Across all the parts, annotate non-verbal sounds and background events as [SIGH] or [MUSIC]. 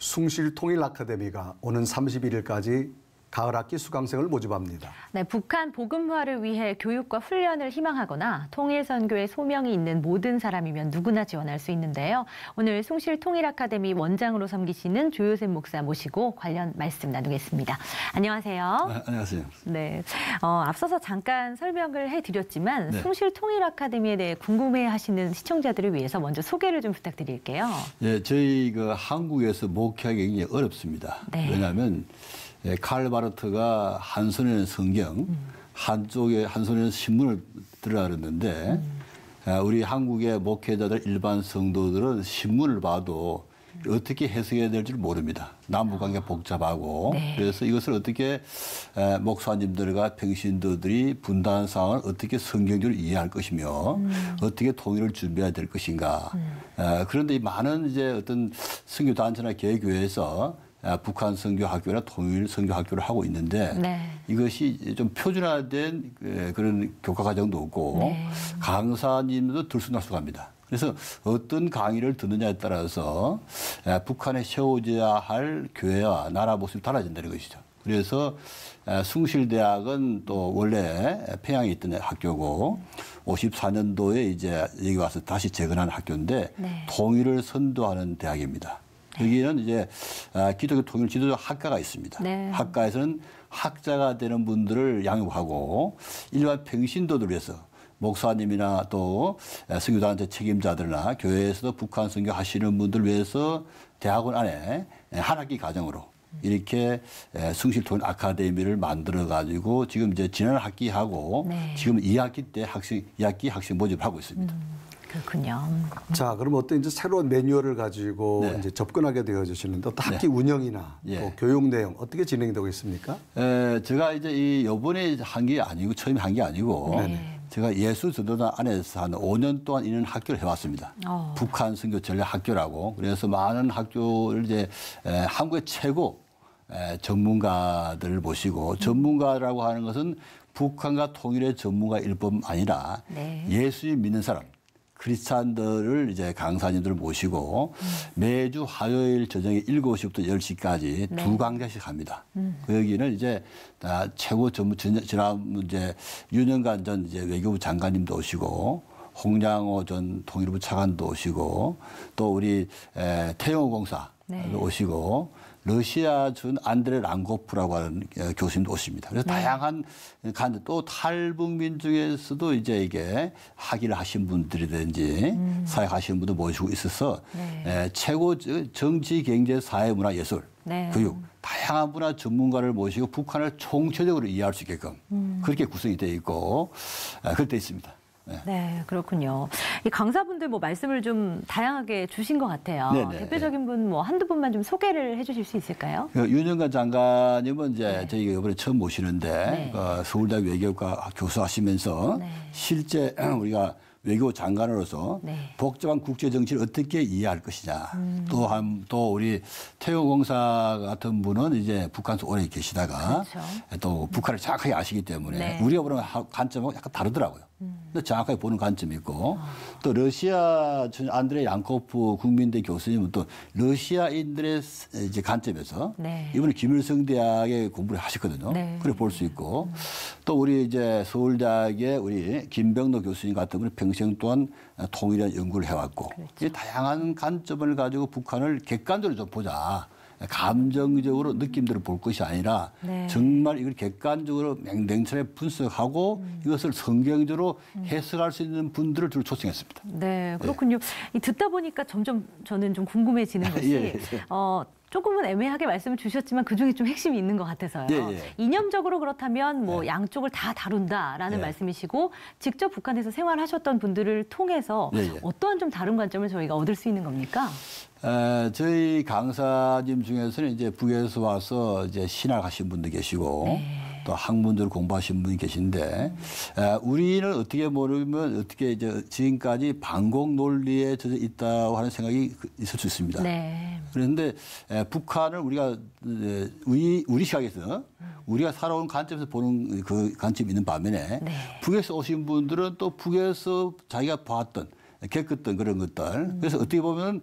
숭실통일 아카데미가 오는 31일까지 가을 학기 수강생을 모집합니다. 네, 북한 복음화를 위해 교육과 훈련을 희망하거나 통일선교의 소명이 있는 모든 사람이면 누구나 지원할 수 있는데요. 오늘 송실 통일아카데미 원장으로 섬기시는 조효샘 목사 모시고 관련 말씀 나누겠습니다. 안녕하세요. 아, 안녕하세요. 네, 어, 앞서서 잠깐 설명을 해드렸지만 네. 송실 통일아카데미에 대해 궁금해하시는 시청자들을 위해서 먼저 소개를 좀 부탁드릴게요. 네, 저희 그 한국에서 목회하기 굉장히 어렵습니다. 네. 왜냐하면 예, 칼바르트가 한 손에는 성경, 음. 한쪽에 한 손에는 신문을 들어라 그랬는데 음. 우리 한국의 목회자들 일반 성도들은 신문을 봐도 어떻게 해석해야 될지 모릅니다. 남북관계 복잡하고 네. 그래서 이것을 어떻게 목사님들과 평신도들이 분단 상황을 어떻게 성경적으로 이해할 것이며 음. 어떻게 통일을 준비해야 될 것인가. 음. 아, 그런데 이 많은 이제 어떤 선교 단체나 개교에서 아, 북한 선교학교나 통일 선교학교를 하고 있는데 네. 이것이 좀 표준화된 그, 그런 교과 과정도 없고 네. 강사님도 들쑥날쑥합니다. 그래서 어떤 강의를 듣느냐에 따라서 아, 북한에 세워져야 할 교회와 나라 모습이 달라진다는 것이죠. 그래서 아, 숭실대학은 또 원래 평양에 있던 학교고 54년도에 이제 여기 와서 다시 재건한 학교인데 네. 통일을 선도하는 대학입니다. 여기는 이제 아, 기독교 통일 지도자 학과가 있습니다. 네. 학과에서는 학자가 되는 분들을 양육하고 일반 평신도들 위해서 목사님이나 또 아, 선교단체 책임자들이나 교회에서도 북한 선교 하시는 분들 위해서 대학원 안에 예, 한 학기 과정으로 이렇게 숭실톤 예, 아카데미를 만들어 가지고 지금 이제 지난 학기하고 네. 지금 2학기 때 학생 2학기 학생 모집을 하고 있습니다. 음. 그렇군요. 음. 자, 그럼 어떤 이제 새로운 매뉴얼을 가지고 네. 이제 접근하게 되어주시는데 어떤 네. 학기 네. 운영이나 예. 또 뭐 교육 내용 어떻게 진행되고 있습니까? 에, 제가 이제 이 요번에 한 게 아니고 처음 한게 아니고 네 제가 예수 전도단 안에서 한 5년 동안 있는 학교를 해왔습니다. 어. 북한 선교 전략 학교라고 그래서 많은 학교를 이제 에, 한국의 최고 에, 전문가들을 모시고 음. 전문가라고 하는 것은 북한과 통일의 전문가 일뿐 아니라 네. 예수님 믿는 사람 크리스찬들을 이제 강사님들 을 모시고 매주 화요일 저녁에 7시부터 10시까지 네. 두 강좌씩 합니다. 음. 그 여기는 이제 최고 전문 지난 이제 6년간 전 이제 외교부 장관님도 오시고 홍장호 전 통일부 차관도 오시고 또 우리 태영호 공사 네. 어, 오시고 러시아 준 안드레 랑고프라고 하는 어, 교수님도 오십니다. 그래서 네. 다양한 간들 또 탈북민 중에서도 이제 이게 학위를 하신 분들이든지 음. 사역하시는 분도 모시고 있어서 네. 에, 예, 최고 정치, 경제, 사회, 문화, 예술, 네. 교육 다양한 문화 전문가를 모시고 북한을 총체적으로 이해할 수 있게끔 음. 그렇게 구성이 돼 있고 에, 그렇게 돼 있습니다. 네. 네. 그렇군요. 이 강사분들 뭐 말씀을 좀 다양하게 주신 것 같아요. 네네. 네, 대표적인 네. 분뭐 한두 분만 좀 소개를 해주실 수 있을까요? 그 윤영관 장관님은 이제 네. 저희가 이번에 처음 모시는데 네. 그 서울대 외교과 교수하시면서 네. 실제 [CLEARS THROAT] 우리가 외교 장관으로서 복잡한 국제 정치를 어떻게 이해할 것이냐. 음. 또한 또 우리 태호 공사 같은 분은 이제 북한에서 오래 계시다가 그렇죠. 또 북한을 정확하게 아시기 때문에 우리가 보는 관점하고 약간 다르더라고요. 음. 근데 정확하게 보는 관점이 있고 또 러시아 안드레 양코프 국민대 교수님은 또 러시아인들의 이제 관점에서 네. 이번에 김일성 대학에 공부를 하셨거든요. 네. 그래 볼 수 있고 또 우리 이제 서울대학의 우리 김병노 교수님 같은 분은 평생 또한 통일한 연구를 해왔고 그렇죠. 이 다양한 관점을 가지고 북한을 객관적으로 좀 보자. 감정적으로 느낌대로 볼 것이 아니라 네. 정말 이걸 객관적으로 냉철하게 분석하고 음. 이것을 성경적으로 해석할 수 있는 분들을 주로 초청했습니다. 네, 네. 그렇군요. 예. 듣다 보니까 점점 저는 좀 궁금해지는 [LAUGHS] 예, 것이 예, 예. 어, 조금은 애매하게 말씀을 주셨지만 그중에 좀 핵심이 있는 것 같아서요. 예, 예. 이념적으로 그렇다면 뭐 예. 양쪽을 다 다룬다라는 예. 말씀이시고 직접 북한에서 생활하셨던 분들을 통해서 예, 예. 어떠한 좀 다른 관점을 저희가 얻을 수 있는 겁니까? 에, 저희 강사님 중에서는 이제 북에서 와서 이제 신학하신 분도 계시고 네. 또 학문들을 공부하신 분이 계신데 우리는 어떻게 모르면 어떻게 이제 지금까지 반공 논리에 젖어 있다고 하는 생각이 그 있을 수 있습니다. 네. 그런데 북한을 우리가 우리 우리 시각에서 우리가 살아온 관점에서 보는 그 관점이 있는 반면에 네. 북에서 오신 분들은 또 북에서 자기가 봤던 겪었던 그런 것들. 그래서 음. 어떻게 보면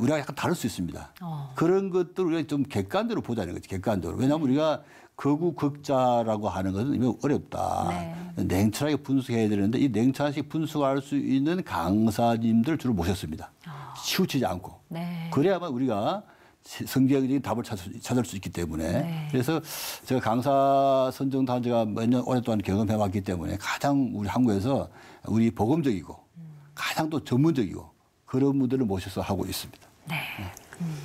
우리가 약간 다를 수 있습니다. 어. 그런 것들 을 우리가 좀 객관적으로 보자는 거죠. 객관적으로. 왜냐하면 네. 우리가 거구극자라고 하는 것은 이미 어렵다. 네. 냉철하게 분석해야 되는데 이 냉철하게 분석할 수 있는 강사님들 주로 모셨습니다. 아. 치우치지 않고. 네. 그래야만 우리가 성경적인 답을 찾을, 찾을 수 있기 때문에 네. 그래서 제가 강사 선정단 제가 몇 년 오랫동안 경험해 왔기 때문에 가장 우리 한국에서 우리 보금적이고 음. 가장 또 전문적이고 그런 분들을 모셔서 하고 있습니다. 네. 네. 음.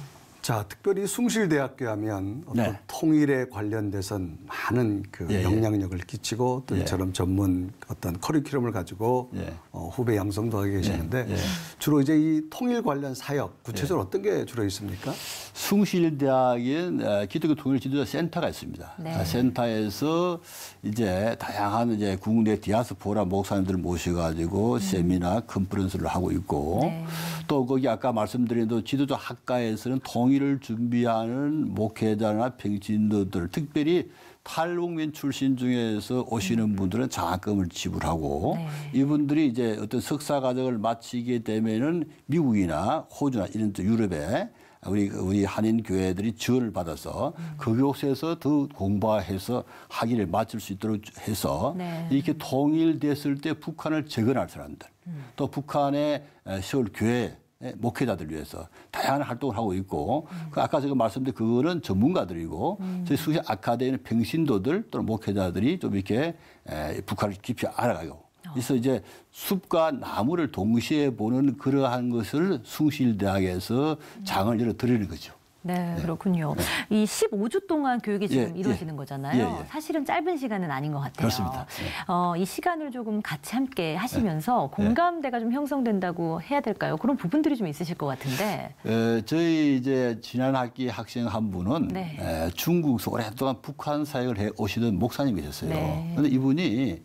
자, 특별히 숭실대학교 하면 어떤 네. 통일에 관련돼선 많은 그 예, 예, 영향력을 끼치고 또 예. 이처럼 전문 어떤 커리큘럼을 가지고 예. 어, 후배 양성도 하게 계시는데 예, 예. 주로 이제 이 통일 관련 사역 구체적으로 어떤 게 주로 있습니까? 숭실대학의 기독교 통일 지도자 센터가 있습니다. 네. 그 센터에서 이제 다양한 이제 국내 디아스포라 목사님들 을 모셔가지고 음. 세미나 컨퍼런스를 하고 있고 네. 또 거기 아까 말씀드린 지도자 학과에서는 통일을 준비하는 목회자나 평신도들 특별히 탈북민 출신 중에서 오시는 음. 분들은 장학금을 지불하고 네. 이분들이 이제 어떤 석사 과정을 마치게 되면은 미국이나 호주나 이런 또 유럽에 우리 우리 한인 교회들이 지원을 받아서 음. 그 교육소에서 더 공부해서 학위를 마칠 수 있도록 해서 네. 이렇게 통일됐을 때 북한을 재건할 사람들 음. 또 북한의 서울 교회 목회자들 위해서 다양한 활동을 하고 있고 음. 그 아까 제가 말씀드린 그거는 전문가들이고 음. 저희 수시 아카데미는 평신도들 또는 목회자들이 좀 이렇게 에, 북한을 깊이 알아가고 그렇죠. 그래서 이제 숲과 나무를 동시에 보는 그러한 것을 숭실대학에서 장을 열어 드리는 거죠. 네, 네. 그렇군요. 네. 이 15주 동안 교육이 지금 예, 예. 이루어지는 예. 거잖아요. 예, 사실은 짧은 시간은 아닌 것 같아요. 그렇습니다. 네. 어, 이 시간을 조금 같이 함께 네. 하시면서 네. 공감대가 좀 형성된다고 해야 될까요? 그런 부분들이 좀 있으실 것 같은데. 에, 예, 저희 이제 지난 학기 학생 한 분은 네. 에, 예, 중국에서 오랫동안 북한 사역을 해 오시던 목사님 계셨어요. 그런데 이분이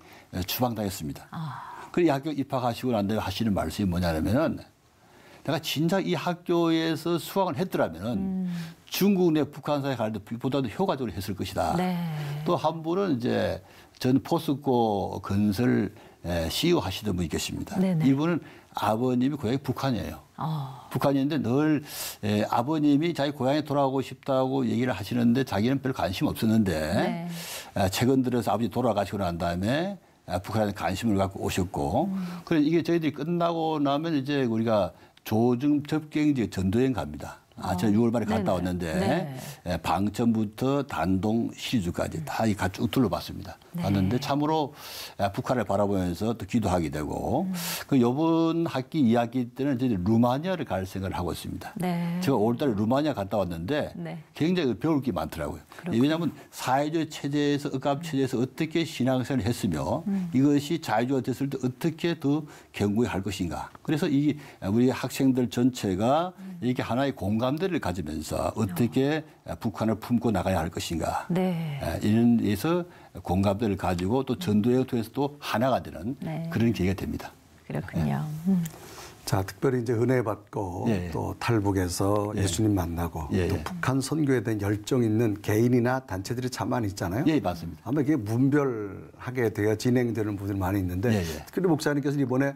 추방당했습니다. 아. 그리고 학교 입학하시고 난 다음에 하시는 말씀이 뭐냐면은 내가 진짜 이 학교에서 수학을 했더라면 음. 중국 내 북한 사에 갈때 보다도 효과적으로 했을 것이다. 네. 또한 분은 이제 전 포스코 건설 CEO 하시던 분이 계십니다. 네네. 네. 이분은 아버님이 고향이 북한이에요. 어. 아. 북한인데 늘 에, 아버님이 자기 고향에 돌아가고 싶다고 얘기를 하시는데 자기는 별 관심 없었는데 네. 에, 최근 들어서 아버지 돌아가시고 난 다음에 북한에 관심을 갖고 오셨고, 음. 그래 그러니까 이게 저희들이 끝나고 나면 이제 우리가 조정 접경지 전도행 갑니다. 아, 제가 6월 말에 갔다 네네. 왔는데 네. 예, 방점부터 단동 시주까지 다이쭉 둘러봤습니다. 네. 봤는데 참으로 예, 북한을 바라보면서 또 기도하게 되고 음. 그 그요번 학기 2학기 때는 이제 루마니아를 갈 생각을 하고 있습니다. 네. 제가 올달에 루마니아 갔다 왔는데 네. 굉장히 그 배울 게 많더라고요. 그 왜냐하면 사회주의 체제에서 억압 체제에서 어떻게 신앙생활을 했으며 음. 이것이 자유주의가 됐을 때 어떻게 더 견고히 할 것인가. 그래서 이 우리 학생들 전체가 음. 이렇게 하나의 공간 공감대를 가지면서 어떻게 북한을 품고 나가야 할 것인가. 네. 예, 이런 데서 공감대를 가지고 또 전도에 통해서 또 하나가 되는 네. 그런 계기가 됩니다. 그렇군요. 네. 자, 특별히 이제 은혜 받고 예, 예. 또 탈북에서 예. 수님 만나고 예, 또 예. 북한 선교에 대한 열정 있는 개인이나 단체들이 참 많이 있잖아요. 예, 맞습니다. 아마 이게 문별하게 되어 진행되는 부분이 많이 있는데 특별히 목사님께서 이번에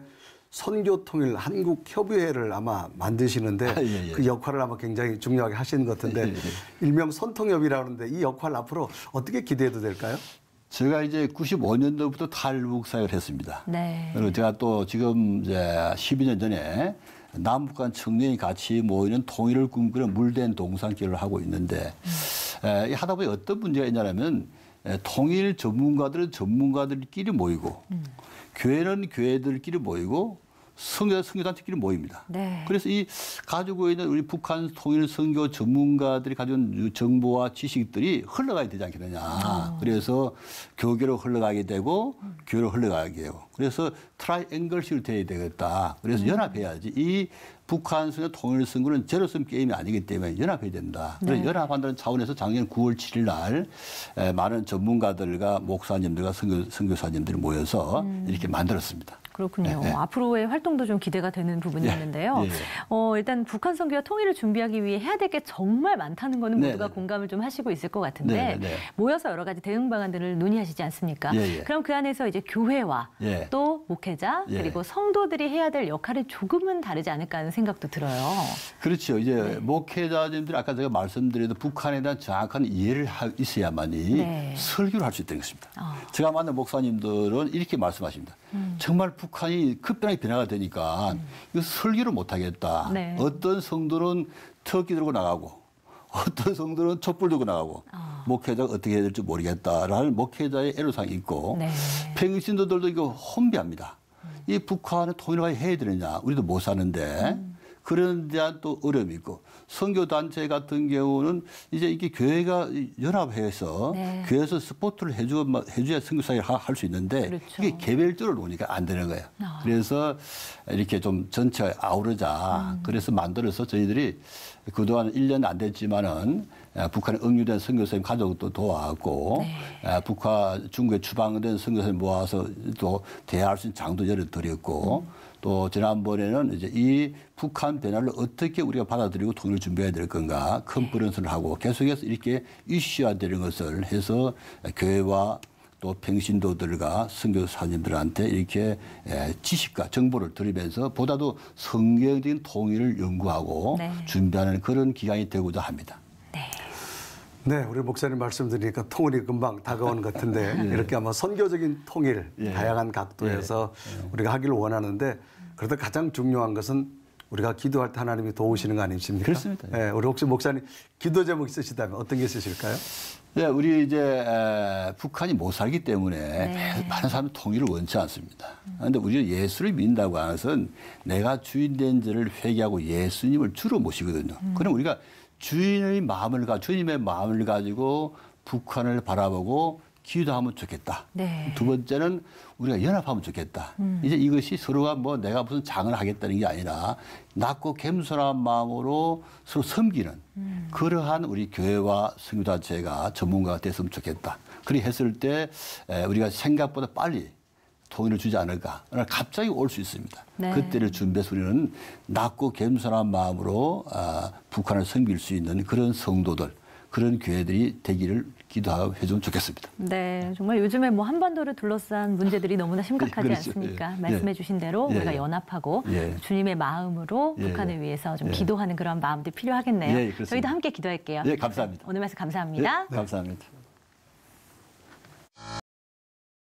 선교통일 한국협의회를 아마 만드시는데 아, 예, 예, 예. 그 역할을 아마 굉장히 중요하게 하시는 것 같은데 예, 예, 예. 일명 선통협이라는데 고이 역할 앞으로 어떻게 기대해도 될까요? 제가 이제 95년도부터 탈북 사역을 했습니다. 네. 그리고 제가 또 지금 이제 12년 전에 남북 간 청년이 같이 모이는 통일을 꿈꾸는 물된 동상길을 하고 있는데 음. 에, 하다 보니 어떤 문제가 있냐면 예, 통일 전문가들은 전문가들끼리 모이고 음. 교회는 교회들끼리 모이고 성교 성교단체끼리 모입니다. 네. 그래서 이 가지고 있는 우리 북한 통일 선교 전문가들이 가지고 있는 정보와 지식들이 흘러가야 되지 않겠느냐. 아. 그래서 교계로 흘러가게 되고 음. 교회로 흘러가게 되고. 그래서 트라이앵글식으로 돼야 되겠다. 그래서 음. 연합해야지 이 북한 순의 통일선거는 제로섬 게임이 아니기 때문에 연합해야 된다. 그래서 네. 연합한다는 차원에서 작년 9월 7일 날 많은 전문가들과 목사님들과 선교, 선교사님들이 모여서 음. 이렇게 만들었습니다. 그렇군요. 네, 네. 앞으로의 활동도 좀 기대가 되는 부분이 예. 있는데요. 예. 어, 일단 북한 선교와 통일을 준비하기 위해 해야 될 게 정말 많다는 거는 네, 모두가 네 공감을 좀 하시고 있을 것 같은데 네네. 네, 모여서 여러 가지 대응 방안들을 논의하시지 않습니까? 예예. 예. 그럼 그 안에서 이제 교회와 예. 또 목회자 예. 그리고 성도들이 해야 될 역할이 조금은 다르지 않을까 하는 생각도 들어요. 그렇죠. 이제 네. 목회자님들 아까 제가 말씀드린 북한에 대한 정확한 이해를 있어야만이 네. 설교를 할 수 있다는 것입니다. 어. 제가 만난 목사님들은 이렇게 말씀하십니다. 음. 정말 북 북한이 급변하게 변화가 되니까 음. 이거 설계를 못하겠다. 네. 어떤 성들은 터키 들고 나가고 어떤 성들은 촛불 들고 나가고 아. 목회자가 어떻게 해야 될지 모르겠다라는 목회자의 애로사항이 있고 네. 평신도들도 이거 혼비합니다. 음. 이 북한을 통일하 해야 되느냐 우리도 못 사는데 음. 그런 대한 또 어려움이 있고 선교단체 같은 경우는 이제 이게 교회가 연합해서 네. 교회에서 스포트를 해주, 해줘야 선교사를 할 수 있는데 그렇죠. 이게 개별적으로 오니까안 되는 거예요. 아. 그래서 이렇게 좀 전체 아우르자 음. 그래서 만들어서 저희들이 그동안 1년 안 됐지만은 아, 북한에 응유된 선교사님 가족도 도와왔고 네. 아, 북한 중국에 추방된 선교사님 모아서 또 대화할 수 있는 장도 열어드렸고 음. 또 지난번에는 이제 이 북한 변화를 어떻게 우리가 받아들이고 통일을 준비해야 될 건가 큰 불연설을 하고 계속해서 이렇게 이슈화되는 것을 해서 교회와 또 평신도들과 선교사님들한테 이렇게 예, 지식과 정보를 드리면서 보다도 성경적인 통일을 연구하고 네. 준비하는 그런 기간이 되고자 합니다. 네. 네, 우리 목사님 말씀 드리니까 통일이 금방 다가오는 것 같은데 [LAUGHS] 예. 이렇게 아마 선교적인 통일, 예. 다양한 각도에서 예. 예. 우리가 하기를 원하는데 그래도 가장 중요한 것은 우리가 기도할 때 하나님이 도우시는 거 아니십니까? 그렇습니다. 예, 우리 혹시 목사님 기도 제목 있으시다면 어떤 게 있으실까요? 예, 우리 이제 에, 북한이 못 살기 때문에 네. 많은 사람이 통일을 원치 않습니다. 그런데 우리는 예수를 믿는다고 하는 것은 내가 주인된 죄를 회개하고 예수님을 주로 모시거든요. 음. 그럼 우리가 주인의 마음을 가 주님의 마음을 가지고 북한을 바라보고 기도하면 좋겠다. 네. 두 번째는 우리가 연합하면 좋겠다. 음. 이제 이것이 서로가 뭐 내가 무슨 장을 하겠다는 게 아니라 낮고 겸손한 마음으로 서로 섬기는 음. 그러한 우리 교회와 선교단체가 전문가가 됐으면 좋겠다. 그리 했을 때 우리가 생각보다 빨리 통일을 주지 않을까. 갑자기 올 수 있습니다. 네. 그때를 준비해서 우리는 낮고 겸손한 마음으로 아, 북한을 섬길 수 있는 그런 성도들, 그런 교회들이 되기를 기도하고 해주면 좋겠습니다. 네, 정말 요즘에 뭐 한반도를 둘러싼 문제들이 너무나 네, 심각하지 예, 않습니까? 예, 말씀해 예. 주신 대로 예, 우리가 예. 연합하고 예. 주님의 마음으로 북한을 위해서 좀 기도하는 그런 마음도 필요하겠네요. 저희도 함께 기도할게요. 예, 감사합니다. 오늘 말씀 감사합니다. 감사합니다.